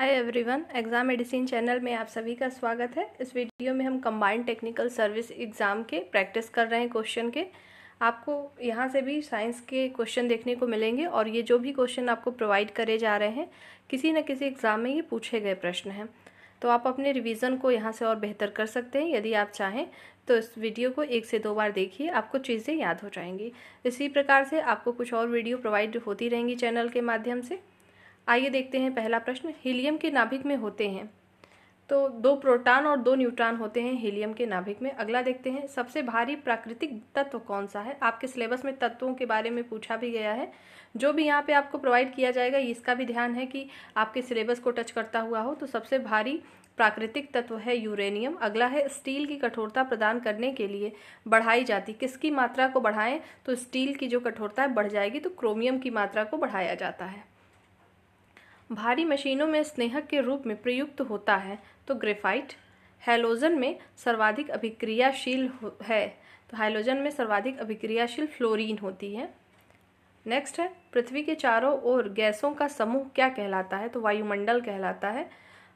हाय everyone exam medicine channel में आप सभी का स्वागत है इस वीडियो में हम कंबाइंड टेक्निकल सर्विस एग्ज़ाम के प्रैक्टिस कर रहे हैं क्वेश्चन के आपको यहाँ से भी साइंस के क्वेश्चन देखने को मिलेंगे और ये जो भी क्वेश्चन आपको प्रोवाइड करे जा रहे हैं किसी न किसी एग्ज़ाम में ये पूछे गए प्रश्न हैं तो आप अपने रिविज़न को यहाँ से और बेहतर कर सकते हैं यदि आप चाहें तो इस वीडियो को एक से दो बार देखिए आपको चीज़ें याद हो जाएंगी इसी प्रकार से आपको कुछ और वीडियो प्रोवाइड होती रहेंगी चैनल के माध्यम से आइए देखते हैं पहला प्रश्न हीलियम के नाभिक में होते हैं तो दो प्रोटॉन और दो न्यूट्रॉन होते हैं हीलियम के नाभिक में अगला देखते हैं सबसे भारी प्राकृतिक तत्व कौन सा है आपके सिलेबस में तत्वों के बारे में पूछा भी गया है जो भी यहाँ पे आपको प्रोवाइड किया जाएगा इसका भी ध्यान है कि आपके सिलेबस को टच करता हुआ हो तो सबसे भारी प्राकृतिक तत्व है यूरेनियम अगला है स्टील की कठोरता प्रदान करने के लिए बढ़ाई जाती किसकी मात्रा को बढ़ाएं तो स्टील की जो कठोरता है बढ़ जाएगी तो क्रोमियम की मात्रा को बढ़ाया जाता है भारी मशीनों में स्नेहक के रूप में प्रयुक्त होता है तो ग्रेफाइट हैलोजन में सर्वाधिक अभिक्रियाशील है तो हाइलोजन में सर्वाधिक अभिक्रियाशील फ्लोरीन होती है नेक्स्ट है पृथ्वी के चारों ओर गैसों का समूह क्या कहलाता है तो वायुमंडल कहलाता है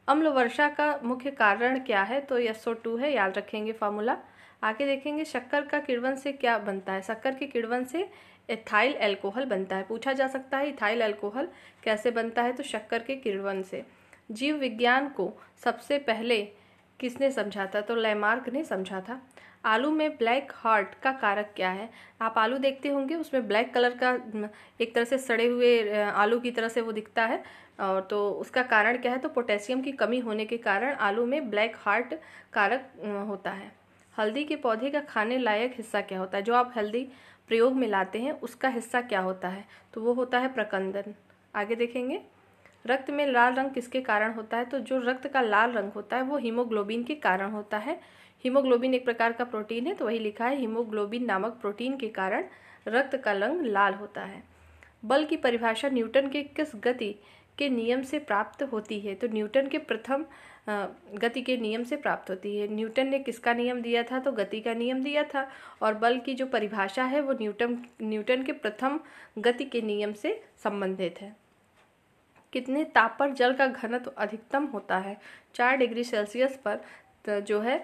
अम्ल वर्षा का मुख्य कारण क्या है तो एसओ टू है याद रखेंगे फार्मूला आगे देखेंगे शक्कर का किड़वन से क्या बनता है शक्कर के किड़वन से इथाइल एल्कोहल बनता है पूछा जा सकता है इथाइल एल्कोहल कैसे बनता है तो शक्कर के किरवन से जीव विज्ञान को सबसे पहले किसने समझा था तो लैमार्क ने समझा था आलू में ब्लैक हार्ट का कारक क्या है आप आलू देखते होंगे उसमें ब्लैक कलर का एक तरह से सड़े हुए आलू की तरह से वो दिखता है और तो उसका कारण क्या है तो पोटेशियम की कमी होने के कारण आलू में ब्लैक हार्ट कारक होता है हल्दी के पौधे का खाने लायक हिस्सा क्या होता है जो आप हल्दी प्रयोग में लाते हैं उसका हिस्सा क्या होता है तो वो होता है प्रकंदन आगे देखेंगे रक्त में लाल रंग किसके कारण होता है तो जो रक्त का लाल रंग होता है वो हीमोग्लोबिन के कारण होता है हीमोग्लोबिन एक प्रकार का प्रोटीन है तो वही लिखा है हीमोग्लोबिन नामक प्रोटीन के कारण रक्त का रंग लाल होता है बल की परिभाषा न्यूटन के किस गति के नियम से प्राप्त होती है तो न्यूटन के प्रथम गति के नियम से प्राप्त होती है न्यूटन ने किसका नियम दिया था तो गति का नियम दिया था और बल की जो परिभाषा है वो न्यूटन न्यूटन के प्रथम गति के नियम से संबंधित है कितने ताप पर जल का घनत्व अधिकतम होता है चार डिग्री सेल्सियस पर जो है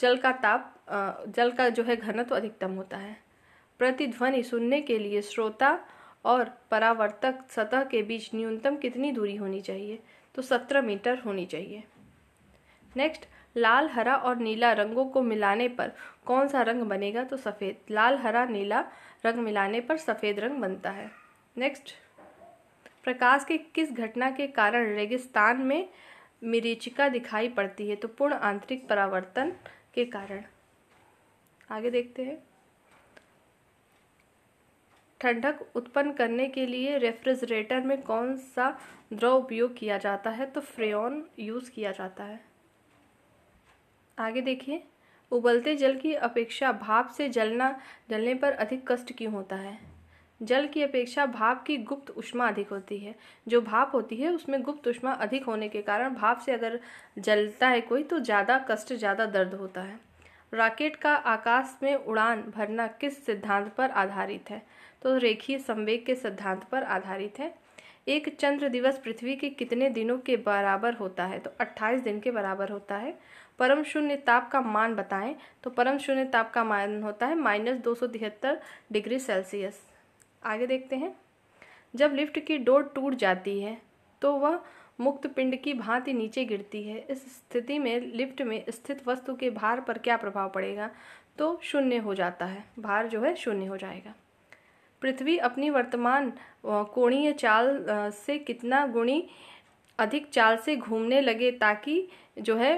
जल का ताप जल का जो है घनत्व अधिकतम होता है प्रतिध्वनि सुनने के लिए श्रोता और परावर्तक सतह के बीच न्यूनतम कितनी दूरी होनी चाहिए तो सत्रह मीटर होनी चाहिए नेक्स्ट लाल हरा और नीला रंगों को मिलाने पर कौन सा रंग बनेगा तो सफ़ेद लाल हरा नीला रंग मिलाने पर सफ़ेद रंग बनता है नेक्स्ट प्रकाश के किस घटना के कारण रेगिस्तान में मिरीचिका दिखाई पड़ती है तो पूर्ण आंतरिक परावर्तन के कारण आगे देखते हैं ठंडक उत्पन्न करने के लिए रेफ्रिजरेटर में कौन सा द्रव उपयोग किया जाता है तो फ्रेन यूज़ किया जाता है आगे देखिए उबलते जल की अपेक्षा भाप से जलना जलने पर अधिक कष्ट क्यों होता है जल की अपेक्षा भाप की गुप्त उष्मा अधिक होती है जो भाप होती है उसमें गुप्त उष्मा अधिक होने के कारण भाप से अगर जलता है कोई तो ज़्यादा कष्ट ज़्यादा दर्द होता है रॉकेट का आकाश में उड़ान भरना किस सिद्धांत पर आधारित है तो रेखीय संवेग के सिद्धांत पर आधारित है एक चंद्र दिवस पृथ्वी के कितने दिनों के बराबर होता है तो 28 दिन के बराबर होता है परम शून्य ताप का मान बताएं तो परम शून्य ताप का मान होता है माइनस दो डिग्री सेल्सियस आगे देखते हैं जब लिफ्ट की डोर टूट जाती है तो वह मुक्त पिंड की भांति नीचे गिरती है इस स्थिति में लिफ्ट में स्थित वस्तु के भार पर क्या प्रभाव पड़ेगा तो शून्य हो जाता है भार जो है शून्य हो जाएगा पृथ्वी अपनी वर्तमान कोणीय चाल से कितना गुणी अधिक चाल से घूमने लगे ताकि जो है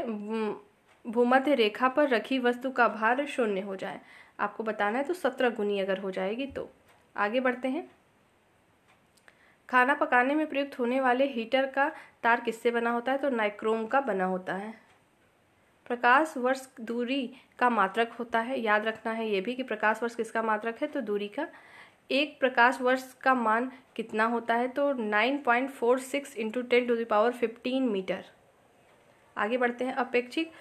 भूमध्य रेखा पर रखी वस्तु का भार शून्य हो जाए आपको बताना है तो सत्रह गुनी अगर हो जाएगी तो आगे बढ़ते हैं खाना पकाने में प्रयुक्त होने वाले हीटर का तार किससे बना होता है तो नाइक्रोम का बना होता है प्रकाश वर्ष दूरी का मात्रक होता है याद रखना है ये भी कि प्रकाश वर्ष किसका मात्रक है तो दूरी का एक प्रकाश वर्ष का मान कितना होता है तो nine point four six into ten to the power fifteen metre आगे बढ़ते हैं अपेक्षित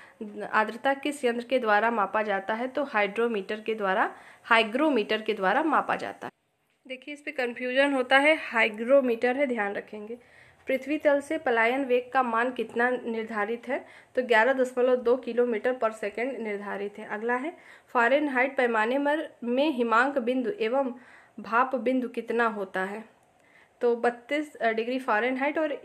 आर्द्रता किस यंत्र के द्वारा मापा जाता है तो हाइड्रोमीटर के द्वारा हाइग्रोमीटर के द्वारा मापा जाता है देखिए इस पर कन्फ्यूजन होता है हाइग्रोमीटर है ध्यान रखेंगे पृथ्वी तल से पलायन वेग का मान कितना निर्धारित है तो ग्यारह दशमलव दो किलोमीटर पर सेकंड निर्धारित है अगला है फारेनहाइट पैमाने पर में हिमांक बिंदु एवं भाप बिंदु कितना होता है तो 32 डिग्री फारेनहाइट और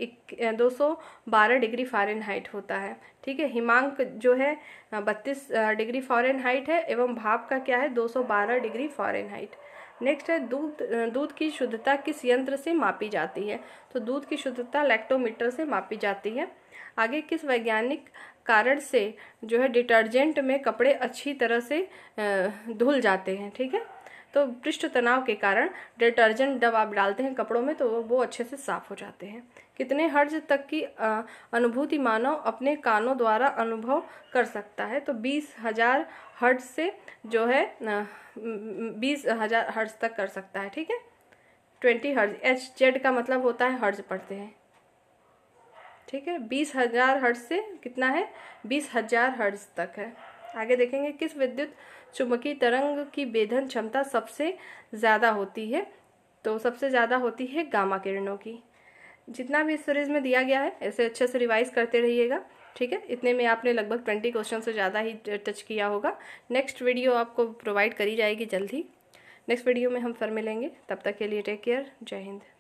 दो सौ बारह डिग्री फारेनहाइट होता है ठीक है हिमांक जो है 32 डिग्री फारेनहाइट है एवं भाप का क्या है 212 डिग्री फारेनहाइट नेक्स्ट है दूध दूध की शुद्धता किस यंत्र से मापी जाती है तो दूध की शुद्धता लैक्टोमीटर से मापी जाती है आगे किस वैज्ञानिक कारण से जो है डिटर्जेंट में कपड़े अच्छी तरह से धुल जाते हैं ठीक है तो पृष्ठ तनाव के कारण डिटर्जेंट जब आप डालते हैं कपड़ों में तो वो अच्छे से साफ हो जाते हैं कितने हर्ज तक की अनुभूति मानव अपने कानों द्वारा अनुभव कर सकता है तो बीस हजार हर्ज से जो है बीस हजार हर्ज तक कर सकता है ठीक है ट्वेंटी हर्ज एच जेड का मतलब होता है हर्ज पढ़ते हैं ठीक है बीस हजार हर्ज से कितना है बीस हजार हर्ज तक है आगे देखेंगे किस विद्युत चुम्बकीय तरंग की बेधन क्षमता सबसे ज़्यादा होती है तो सबसे ज़्यादा होती है गामा किरणों की जितना भी इस सीरीज में दिया गया है ऐसे अच्छे से रिवाइज करते रहिएगा ठीक है इतने में आपने लगभग ट्वेंटी क्वेश्चन से ज़्यादा ही टच किया होगा नेक्स्ट वीडियो आपको प्रोवाइड करी जाएगी जल्द ही नेक्स्ट वीडियो में हम फिर मिलेंगे तब तक के लिए टेक केयर जय हिंद